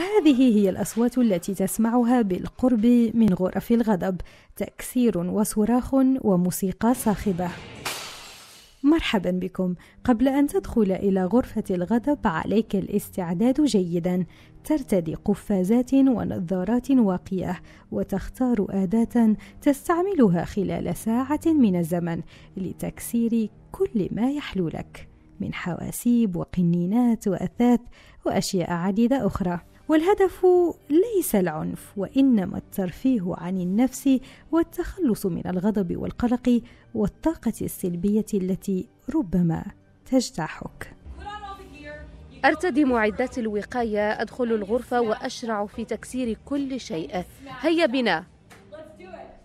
هذه هي الأصوات التي تسمعها بالقرب من غرف الغضب تكسير وصراخ وموسيقى صاخبة مرحبا بكم قبل أن تدخل إلى غرفة الغضب عليك الاستعداد جيدا ترتدي قفازات ونظارات واقية وتختار أداة تستعملها خلال ساعة من الزمن لتكسير كل ما يحلو لك من حواسيب وقنينات وأثاث وأشياء عديدة أخرى والهدف ليس العنف وانما الترفيه عن النفس والتخلص من الغضب والقلق والطاقه السلبيه التي ربما تجتاحك أرتدي معدات الوقاية أدخل الغرفة وأشرع في تكسير كل شيء هيا بنا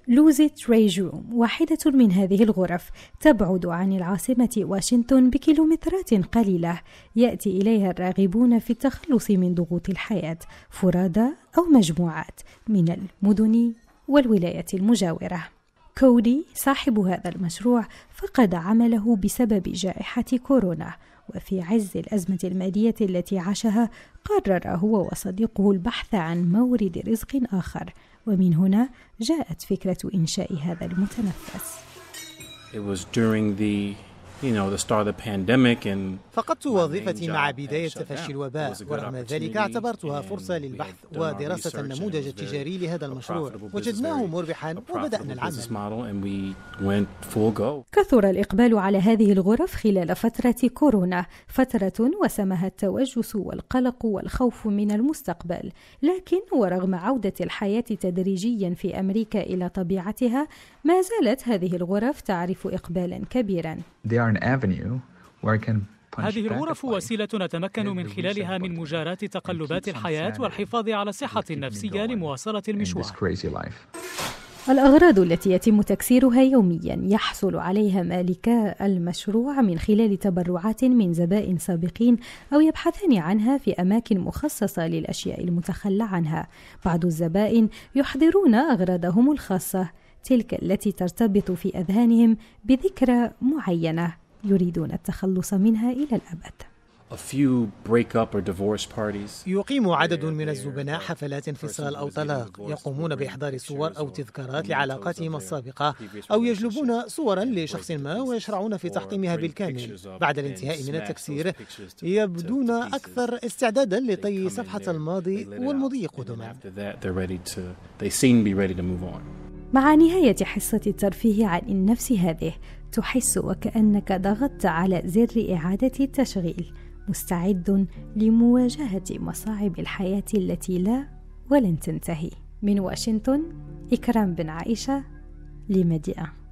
لوزيت ريجوم واحدة من هذه الغرف تبعد عن العاصمة واشنطن بكيلومترات قليلة يأتي إليها الراغبون في التخلص من ضغوط الحياة فرادى أو مجموعات من المدن والولايات المجاورة كودي صاحب هذا المشروع فقد عمله بسبب جائحة كورونا وفي عز الأزمة المالية التي عاشها قرر هو وصديقه البحث عن مورد رزق آخر ومن هنا جاءت فكرة إنشاء هذا المتنفس. It was during the فقدت وظيفتي مع بداية تفشي الوباء ورغم ذلك اعتبرتها فرصة للبحث ودراسة النموذج التجاري لهذا المشروع وجدناه مربحا وبدأنا العمل كثر الإقبال على هذه الغرف خلال فترة كورونا فترة وسمها التوجس والقلق والخوف من المستقبل لكن ورغم عودة الحياة تدريجيا في أمريكا إلى طبيعتها ما زالت هذه الغرف تعرف إقبالا كبيرا هذه الغرف وسيلة نتمكن من خلالها من مجاراة تقلبات الحياة والحفاظ على الصحة النفسية لمواصلة المشوار. الأغراض التي يتم تكسيرها يوميا يحصل عليها مالكا المشروع من خلال تبرعات من زبائن سابقين أو يبحثان عنها في أماكن مخصصة للأشياء المتخلى عنها. بعض الزبائن يحضرون أغراضهم الخاصة تلك التي ترتبط في أذهانهم بذكرى معينة يريدون التخلص منها إلى الأبد. يقيم عدد من الزبناء حفلات انفصال أو طلاق يقومون بإحضار صور أو تذكارات لعلاقاتهم السابقة أو يجلبون صورا لشخص ما ويشرعون في تحطيمها بالكامل بعد الانتهاء من التكسير يبدون أكثر استعدادا لطي صفحة الماضي والمضي قدما مع نهاية حصة الترفيه عن النفس هذه تحس وكأنك ضغطت على زر إعادة التشغيل مستعد لمواجهة مصاعب الحياة التي لا ولن تنتهي من واشنطن إكرام بن عائشة لمديئة